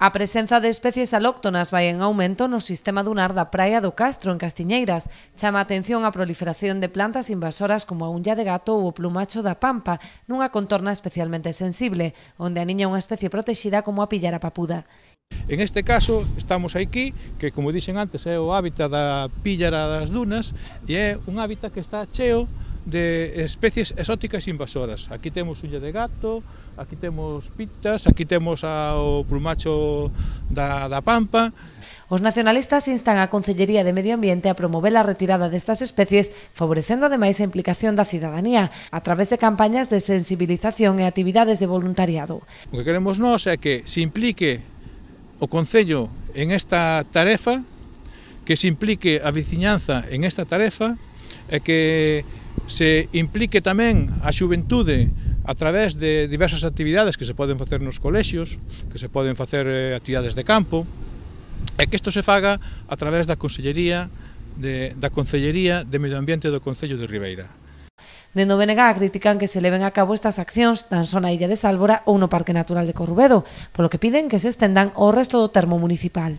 A presenza de especies alóctonas vai en aumento no sistema dunar da Praia do Castro, en Castiñeiras. Chama a atención a proliferación de plantas invasoras como a unha de gato ou o plumacho da pampa, nunha contorna especialmente sensible, onde aniña unha especie protexida como a pillara papuda. En este caso, estamos aquí, que como dixen antes, é o hábitat da pillara das dunas, e é un hábitat que está cheo de especies exóticas invasoras. Aquí temos unha de gato, aquí temos pitas, aquí temos ao plumacho da, da pampa. Os nacionalistas instan a Concellería de Medio Ambiente a promover a retirada destas especies, favorecendo ademais a implicación da cidadanía a través de campañas de sensibilización e actividades de voluntariado. O que queremos nós é que se implique o Concello en esta tarefa, que se implique a veciñanza en esta tarefa, e que se implique tamén a xuventude a través de diversas actividades que se poden facer nos colexios, que se poden facer eh, actividades de campo, e que isto se faga a través da Consellería de, da Consellería de Medio Ambiente do Concello de Ribeira. De Novenega critican que se leven a cabo estas accións tan só na Illa de Sálvora ou no Parque Natural de Corrubedo, polo que piden que se estendan ao resto do termo municipal.